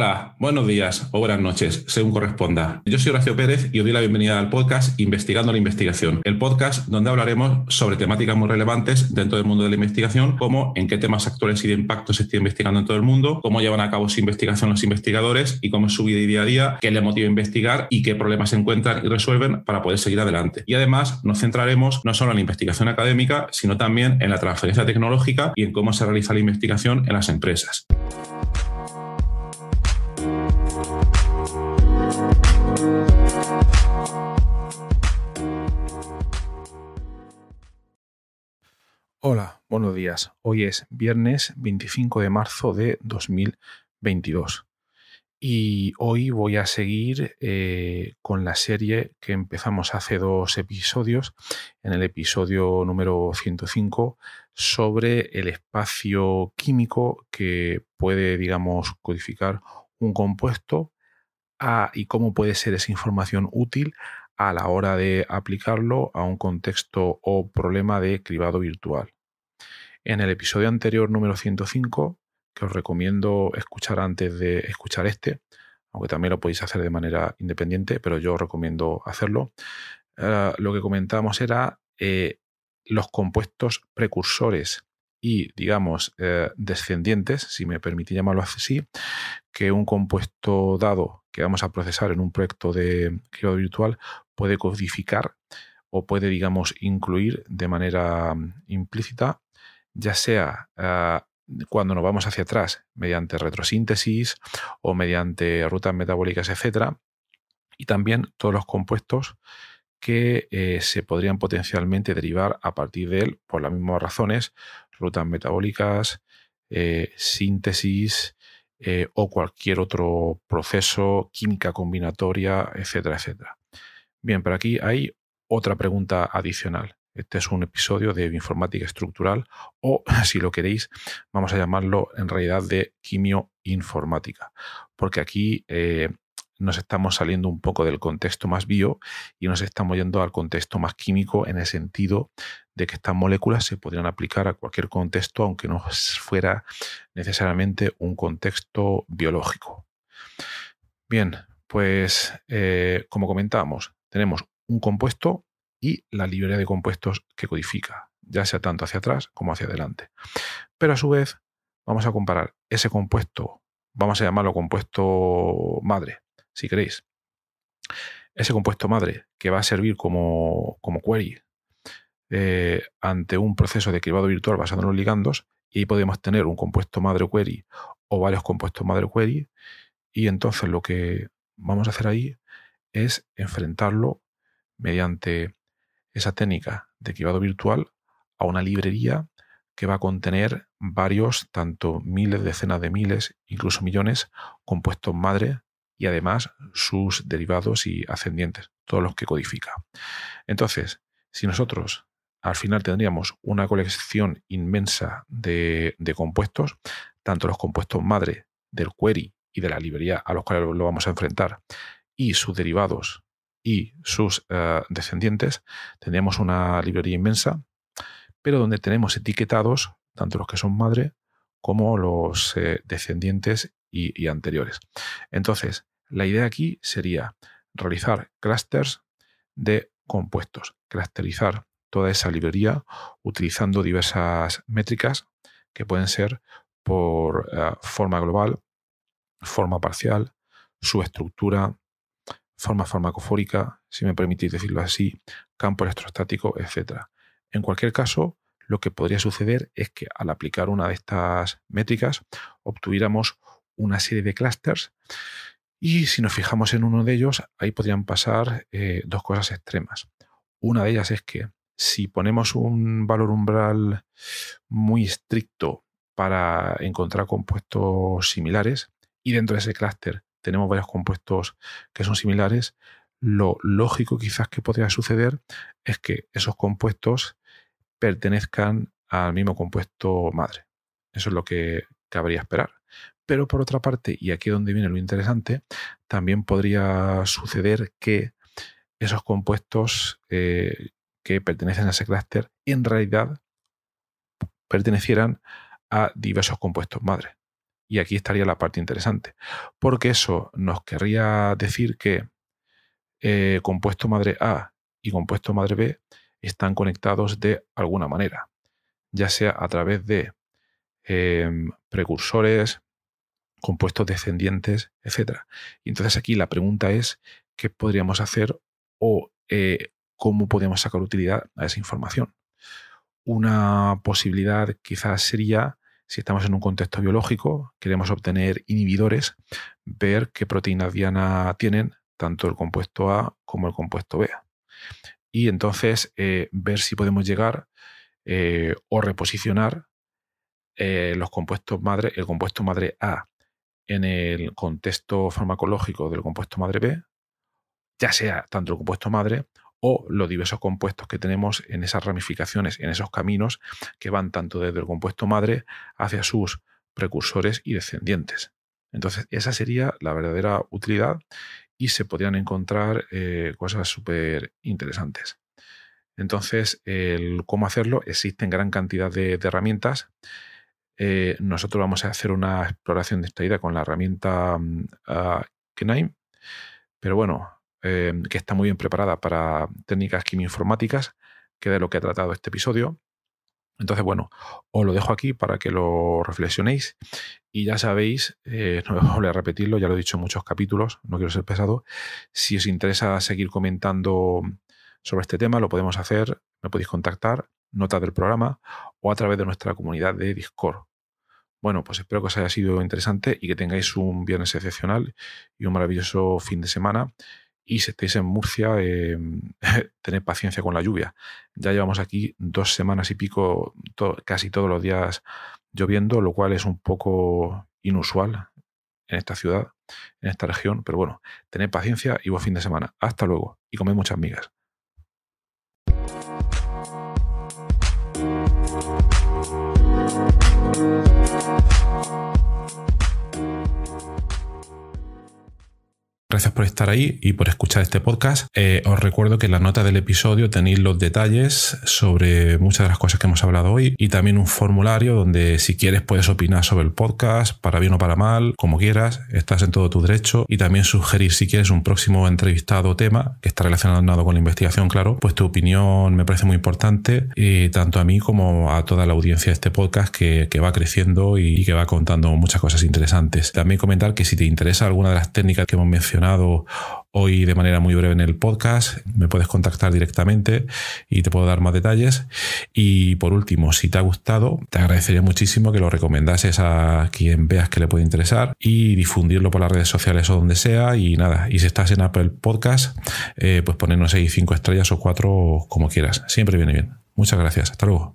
Hola, buenos días o buenas noches, según corresponda. Yo soy Horacio Pérez y os doy la bienvenida al podcast Investigando la Investigación, el podcast donde hablaremos sobre temáticas muy relevantes dentro del mundo de la investigación, como en qué temas actuales y de impacto se está investigando en todo el mundo, cómo llevan a cabo su investigación los investigadores y cómo es su vida y día a día, qué les motiva a investigar y qué problemas se encuentran y resuelven para poder seguir adelante. Y además nos centraremos no solo en la investigación académica, sino también en la transferencia tecnológica y en cómo se realiza la investigación en las empresas. Hola, buenos días. Hoy es viernes 25 de marzo de 2022 y hoy voy a seguir eh, con la serie que empezamos hace dos episodios, en el episodio número 105, sobre el espacio químico que puede, digamos, codificar un compuesto a, ah, y cómo puede ser esa información útil a la hora de aplicarlo a un contexto o problema de cribado virtual. En el episodio anterior número 105, que os recomiendo escuchar antes de escuchar este, aunque también lo podéis hacer de manera independiente, pero yo os recomiendo hacerlo, eh, lo que comentábamos era eh, los compuestos precursores y, digamos, eh, descendientes, si me permitís llamarlo así, que un compuesto dado que vamos a procesar en un proyecto de cribado virtual puede codificar o puede, digamos, incluir de manera mm, implícita, ya sea ah, cuando nos vamos hacia atrás, mediante retrosíntesis o mediante rutas metabólicas, etc. Y también todos los compuestos que eh, se podrían potencialmente derivar a partir de él por las mismas razones, rutas metabólicas, eh, síntesis eh, o cualquier otro proceso, química combinatoria, etcétera, etcétera. Bien, pero aquí hay otra pregunta adicional. Este es un episodio de informática estructural o, si lo queréis, vamos a llamarlo en realidad de quimioinformática, porque aquí eh, nos estamos saliendo un poco del contexto más bio y nos estamos yendo al contexto más químico en el sentido de que estas moléculas se podrían aplicar a cualquier contexto, aunque no fuera necesariamente un contexto biológico. Bien, pues eh, como comentábamos, tenemos un compuesto y la librería de compuestos que codifica, ya sea tanto hacia atrás como hacia adelante. Pero a su vez, vamos a comparar ese compuesto, vamos a llamarlo compuesto madre, si queréis. Ese compuesto madre que va a servir como, como query eh, ante un proceso de cribado virtual basado en los ligandos, y ahí podemos tener un compuesto madre query o varios compuestos madre query, y entonces lo que vamos a hacer ahí es enfrentarlo mediante esa técnica de cribado virtual a una librería que va a contener varios, tanto miles, decenas de miles, incluso millones, compuestos madre y además sus derivados y ascendientes, todos los que codifica. Entonces, si nosotros al final tendríamos una colección inmensa de, de compuestos, tanto los compuestos madre del query y de la librería a los cuales lo vamos a enfrentar, y sus derivados y sus eh, descendientes, tendríamos una librería inmensa, pero donde tenemos etiquetados tanto los que son madre como los eh, descendientes y, anteriores. Entonces, la idea aquí sería realizar clusters de compuestos, caracterizar toda esa librería utilizando diversas métricas que pueden ser por eh, forma global, forma parcial, su estructura, forma farmacofórica, si me permitís decirlo así, campo electrostático, etc. En cualquier caso, lo que podría suceder es que al aplicar una de estas métricas obtuviéramos una serie de clústeres y si nos fijamos en uno de ellos, ahí podrían pasar eh, dos cosas extremas. Una de ellas es que si ponemos un valor umbral muy estricto para encontrar compuestos similares y dentro de ese clúster tenemos varios compuestos que son similares, lo lógico quizás que podría suceder es que esos compuestos pertenezcan al mismo compuesto madre. Eso es lo que cabría esperar. Pero por otra parte, y aquí es donde viene lo interesante, también podría suceder que esos compuestos eh, que pertenecen a ese clúster en realidad pertenecieran a diversos compuestos madre. Y aquí estaría la parte interesante, porque eso nos querría decir que eh, compuesto madre A y compuesto madre B están conectados de alguna manera, ya sea a través de em, precursores, compuestos descendientes, etc. Y entonces aquí la pregunta es, ¿qué podríamos hacer o eh, cómo podemos sacar utilidad a esa información? Una posibilidad quizás sería si estamos en un contexto biológico, queremos obtener inhibidores, ver qué proteínas diana tienen tanto el compuesto A como el compuesto B. Y entonces eh, ver si podemos llegar eh, o reposicionar eh, los compuestos madre, el compuesto madre A en el contexto farmacológico del compuesto madre B, ya sea tanto el compuesto madre o los diversos compuestos que tenemos en esas ramificaciones, en esos caminos que van tanto desde el compuesto madre hacia sus precursores y descendientes. Entonces, esa sería la verdadera utilidad y se podrían encontrar eh, cosas súper interesantes. Entonces, el cómo hacerlo, existen gran cantidad de, herramientas. Eh, nosotros vamos a hacer una exploración distraída con la herramienta uh, pero bueno, Em, que está muy bien preparada para técnicas quimioinformáticas, que de lo que ha tratado este episodio. Entonces, bueno, os lo dejo aquí para que lo reflexionéis. Y ya sabéis, eh, no no voy a repetirlo, ya lo he dicho en muchos capítulos, no quiero ser pesado. Si os interesa seguir comentando sobre este tema, lo podemos hacer, me podéis contactar, nota del programa o a través de nuestra comunidad de Discord. Bueno, pues espero que os haya sido interesante y que tengáis un viernes excepcional y un maravilloso fin de semana y si estáis en Murcia, em, tened paciencia con la lluvia. Ya llevamos aquí dos semanas y pico, casi todos los días lloviendo, lo cual es un poco inusual en esta ciudad, en esta región. Pero bueno, tened paciencia y buen fin de semana. Hasta luego y comed muchas migas. Gracias por estar ahí y por escuchar este podcast. Eh, os recuerdo que en la nota del episodio tenéis los detalles sobre muchas de las cosas que hemos hablado hoy y también un formulario donde si quieres puedes opinar sobre el podcast, para bien o para mal, como quieras, estás en todo tu derecho y también sugerir si quieres un próximo entrevistado o tema que está relacionado con la investigación, claro, pues tu opinión me parece muy importante y eh, tanto a mí como a toda la audiencia de este podcast que, va creciendo y que va contando muchas cosas interesantes. También comentar que si te interesa alguna de las técnicas que hemos mencionado, hoy de manera muy breve en el podcast, me puedes contactar directamente y te puedo dar más detalles. Y por último, si te ha gustado, te agradecería muchísimo que lo recomendases a quien veas que le puede interesar y difundirlo por las redes sociales o donde sea. Y nada, y si estás en Apple Podcast, eh, pues ponernos ahí cinco estrellas o cuatro, como quieras. Siempre viene bien. Muchas gracias. Hasta luego.